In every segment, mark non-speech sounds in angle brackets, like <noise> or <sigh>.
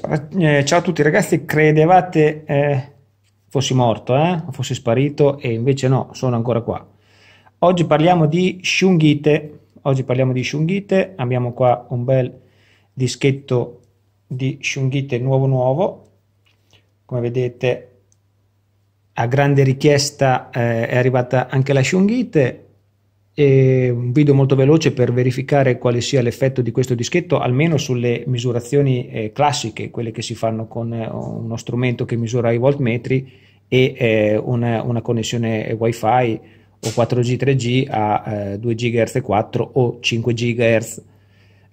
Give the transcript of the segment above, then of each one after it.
Ciao, eh, ciao, a tutti ragazzi, credevate eh, fossi morto, eh? fossi sparito e invece no, sono ancora qua. Oggi parliamo di Shungite, oggi parliamo di Shungite, abbiamo qua un bel dischetto di Shungite nuovo nuovo, come vedete a grande richiesta eh, è arrivata anche la Shungite, eh, un video molto veloce per verificare quale sia l'effetto di questo dischetto, almeno sulle misurazioni eh, classiche, quelle che si fanno con eh, uno strumento che misura i voltmetri e eh, una, una, connessione wifi o 4G 3G a 2 eh, GHz e 4 o 5 GHz.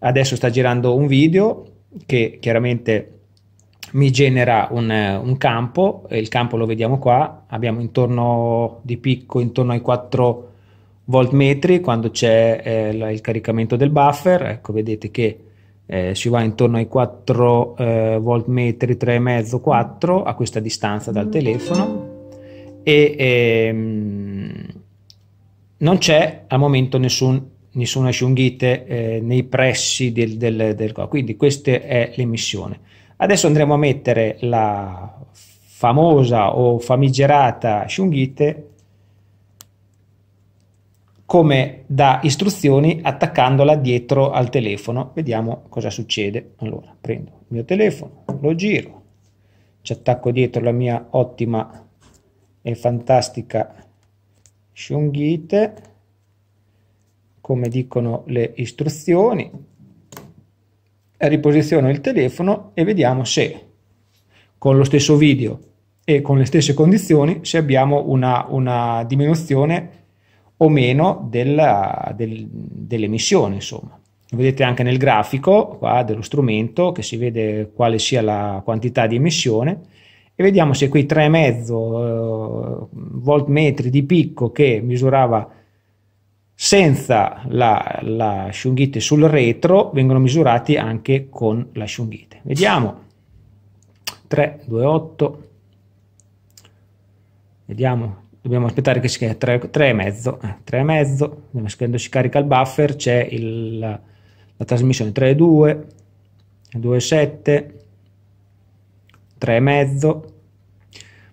Adesso sta girando un video che chiaramente mi genera un, eh, un campo, il campo lo vediamo qua, abbiamo intorno di picco intorno ai 4 voltmetri quando c'è eh, il caricamento del buffer ecco vedete che eh, si va intorno ai 4 eh, voltmetri 3,5 4 a questa distanza dal telefono e ehm, non c'è al momento nessun, nessuna sciunghite eh, nei pressi del, del, del quindi questa è l'emissione adesso andremo a mettere la famosa o famigerata asciunghite come da istruzioni attaccandola dietro al telefono. Vediamo cosa succede. Allora, prendo il mio telefono, lo giro, ci attacco dietro la mia ottima e fantastica shungite, come dicono le istruzioni, riposiziono il telefono e vediamo se con lo stesso video e con le stesse condizioni se abbiamo una, una diminuzione o meno della, del, dell'emissione, insomma. Vedete anche nel grafico qua dello strumento che si vede quale sia la quantità di emissione e vediamo se quei 3,5 eh, voltmetri di picco che misurava senza la, la sciunghite sul retro vengono misurati anche con la sciunghite. Vediamo 3, 2, 8, vediamo dobbiamo aspettare che si carica 3, 3 e mezzo, 3 eh, e mezzo, quando si carica il buffer c'è il, la, la trasmissione 3 e 2, 2 e 7, 3 e mezzo,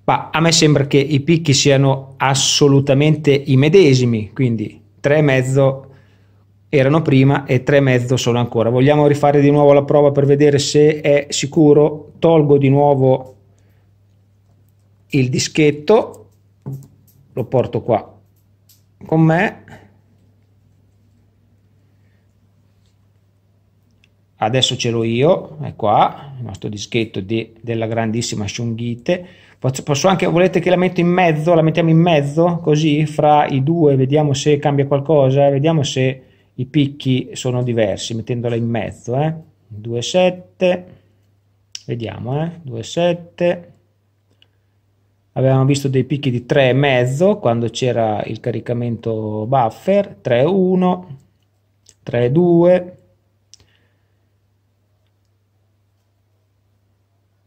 ma a me sembra che i picchi siano assolutamente i medesimi, quindi 3 e mezzo erano prima e 3 e mezzo sono ancora. Vogliamo rifare di nuovo la prova per vedere se è sicuro, tolgo di nuovo il dischetto lo porto qua con me adesso ce l'ho io è qua il nostro dischetto di, della grandissima Shungite posso, posso, anche volete che la metto in mezzo la mettiamo in mezzo così fra i due vediamo se cambia qualcosa eh? vediamo se i picchi sono diversi mettendola in mezzo eh? 2 7 vediamo eh? 2 7 Avevamo visto dei picchi di 3,5 quando c'era il caricamento buffer, 3,1, 3,2,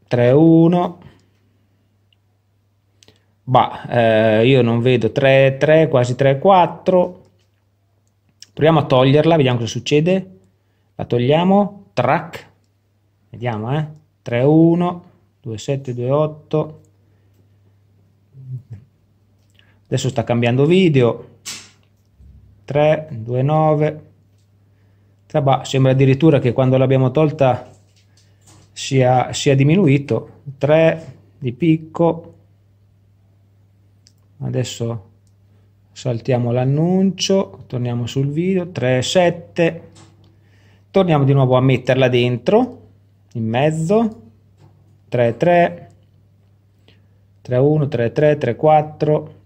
3,1. Bah, eh, io non vedo 3,3, quasi 3,4. Proviamo a toglierla, vediamo cosa succede. La togliamo, track, vediamo eh, 3,1, 2,7, 2,8 adesso sta cambiando video 3 2 9 3 bah, sembra addirittura che quando l'abbiamo tolta sia, sia diminuito 3 di picco adesso saltiamo l'annuncio torniamo sul video 3 7 torniamo di nuovo a metterla dentro in mezzo 3 3 3 1 3 3 3 4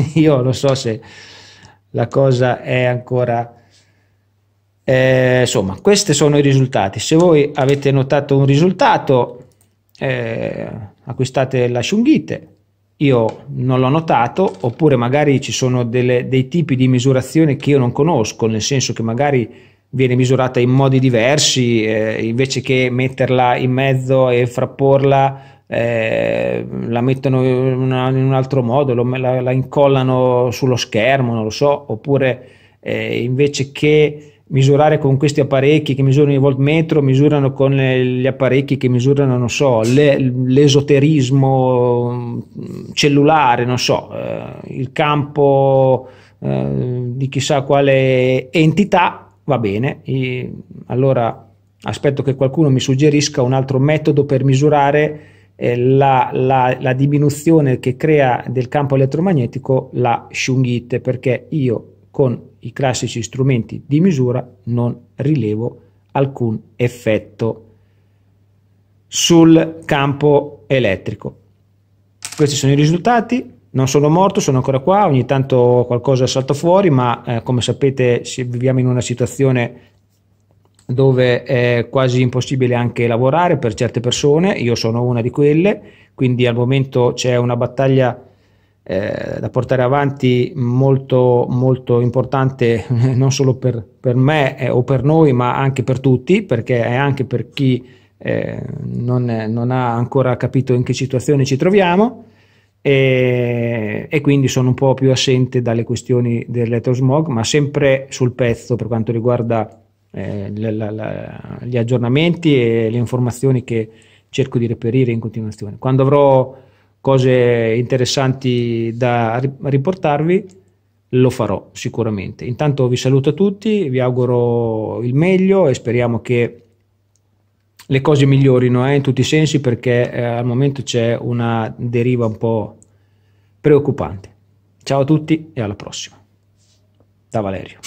<laughs> io non so se la cosa è ancora... Eh, insomma, questi sono i risultati. Se voi avete notato un risultato, eh, acquistate la Shungite. Io non l'ho notato, oppure magari ci sono delle, dei tipi di misurazione che io non conosco, nel senso che magari viene misurata in modi diversi, eh, invece che metterla in mezzo e frapporla eh, la mettono in, un altro modo, lo, la, la, incollano sullo schermo, non lo so, oppure eh, invece che misurare con questi apparecchi che misurano i voltmetro, misurano con le, gli apparecchi che misurano, non so, le, l'esoterismo mm, cellulare, non so, eh, il campo eh, di chissà quale entità, va bene, e allora aspetto che qualcuno mi suggerisca un altro metodo per misurare eh, la, la, la, diminuzione che crea del campo elettromagnetico la sciunghite perché io con i classici strumenti di misura non rilevo alcun effetto sul campo elettrico. Questi sono i risultati, non sono morto, sono ancora qua, ogni tanto qualcosa salta fuori, ma eh, come sapete se viviamo in una situazione dove è quasi impossibile anche lavorare per certe persone, io sono una di quelle, quindi al momento c'è una battaglia eh, da portare avanti molto, molto importante <laughs> non solo per, per me eh, o per noi ma anche per tutti perché è anche per chi eh, non, non, ha ancora capito in che situazione ci troviamo e, e quindi sono un po' più assente dalle questioni dell'elettrosmog ma sempre sul pezzo per quanto riguarda eh, la, la, gli aggiornamenti e le informazioni che cerco di reperire in continuazione. Quando avrò cose interessanti da riportarvi, lo farò sicuramente. Intanto vi saluto a tutti, vi auguro il meglio e speriamo che le cose migliorino eh, in tutti i sensi perché eh, al momento c'è una deriva un po' preoccupante. Ciao a tutti e alla prossima. Da Valerio.